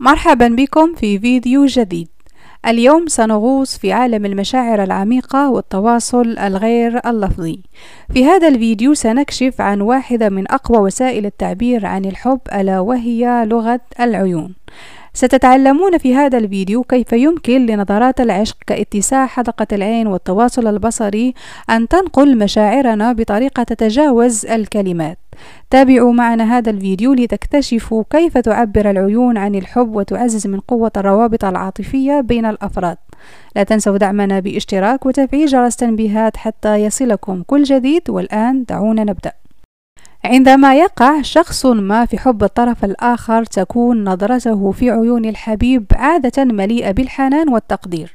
مرحبا بكم في فيديو جديد اليوم سنغوص في عالم المشاعر العميقة والتواصل الغير اللفظي في هذا الفيديو سنكشف عن واحدة من أقوى وسائل التعبير عن الحب ألا وهي لغة العيون ستتعلمون في هذا الفيديو كيف يمكن لنظرات العشق كاتساع حدقة العين والتواصل البصري أن تنقل مشاعرنا بطريقة تتجاوز الكلمات تابعوا معنا هذا الفيديو لتكتشفوا كيف تعبر العيون عن الحب وتعزز من قوة الروابط العاطفية بين الأفراد لا تنسوا دعمنا باشتراك وتفعيل جرس التنبيهات حتى يصلكم كل جديد والآن دعونا نبدأ عندما يقع شخص ما في حب الطرف الآخر تكون نظرته في عيون الحبيب عادة مليئة بالحنان والتقدير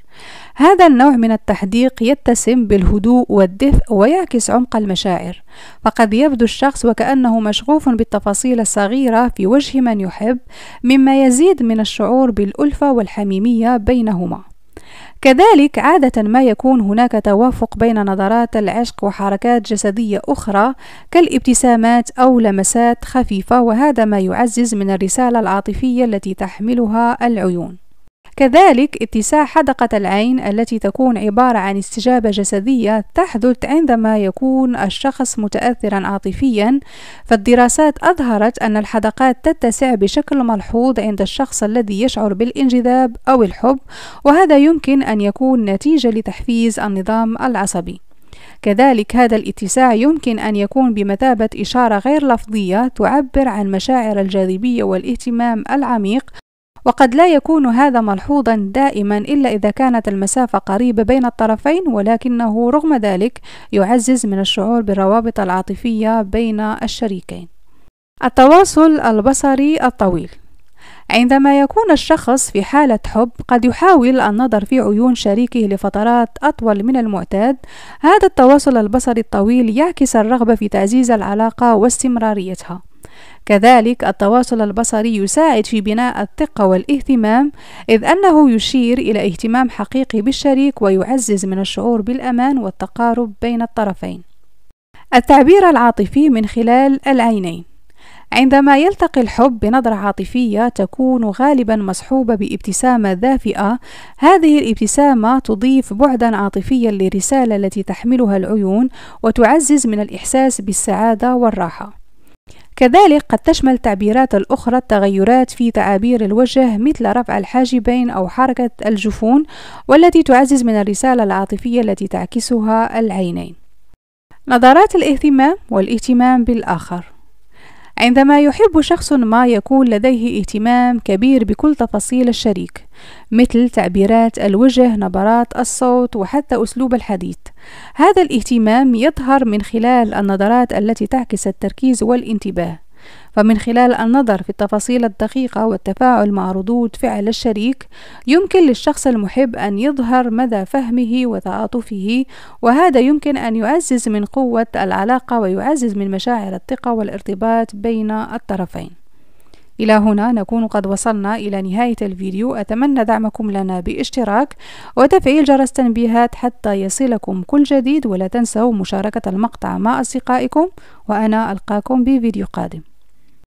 هذا النوع من التحديق يتسم بالهدوء والدفء ويعكس عمق المشاعر فقد يبدو الشخص وكأنه مشغوف بالتفاصيل الصغيرة في وجه من يحب مما يزيد من الشعور بالألفة والحميمية بينهما كذلك عادة ما يكون هناك توافق بين نظرات العشق وحركات جسدية أخرى كالابتسامات أو لمسات خفيفة وهذا ما يعزز من الرسالة العاطفية التي تحملها العيون كذلك اتساع حدقة العين التي تكون عبارة عن استجابة جسدية تحدث عندما يكون الشخص متأثرا عاطفيا فالدراسات أظهرت أن الحدقات تتسع بشكل ملحوظ عند الشخص الذي يشعر بالانجذاب أو الحب وهذا يمكن أن يكون نتيجة لتحفيز النظام العصبي كذلك هذا الاتساع يمكن أن يكون بمثابة إشارة غير لفظية تعبر عن مشاعر الجاذبية والاهتمام العميق وقد لا يكون هذا ملحوظا دائما إلا إذا كانت المسافة قريبة بين الطرفين ولكنه رغم ذلك يعزز من الشعور بالروابط العاطفية بين الشريكين التواصل البصري الطويل عندما يكون الشخص في حالة حب قد يحاول النظر في عيون شريكه لفترات أطول من المعتاد هذا التواصل البصري الطويل يعكس الرغبة في تعزيز العلاقة واستمراريتها كذلك التواصل البصري يساعد في بناء الثقة والاهتمام إذ أنه يشير إلى اهتمام حقيقي بالشريك ويعزز من الشعور بالأمان والتقارب بين الطرفين التعبير العاطفي من خلال العينين عندما يلتقي الحب بنظرة عاطفية تكون غالبا مصحوبة بابتسامة دافئة هذه الابتسامة تضيف بعدا عاطفيا للرسالة التي تحملها العيون وتعزز من الإحساس بالسعادة والراحة كذلك قد تشمل تعبيرات الأخرى التغيرات في تعابير الوجه مثل رفع الحاجبين أو حركة الجفون والتي تعزز من الرسالة العاطفية التي تعكسها العينين نظرات الاهتمام والاهتمام بالآخر عندما يحب شخص ما يكون لديه اهتمام كبير بكل تفاصيل الشريك مثل تعبيرات الوجه نبرات الصوت وحتى اسلوب الحديث هذا الاهتمام يظهر من خلال النظرات التي تعكس التركيز والانتباه فمن خلال النظر في التفاصيل الدقيقة والتفاعل مع ردود فعل الشريك يمكن للشخص المحب أن يظهر مدى فهمه وتعاطفه وهذا يمكن أن يعزز من قوة العلاقة ويعزز من مشاعر الثقة والارتباط بين الطرفين إلى هنا نكون قد وصلنا إلى نهاية الفيديو أتمنى دعمكم لنا باشتراك وتفعيل جرس تنبيهات حتى يصلكم كل جديد ولا تنسوا مشاركة المقطع مع أصدقائكم وأنا ألقاكم بفيديو قادم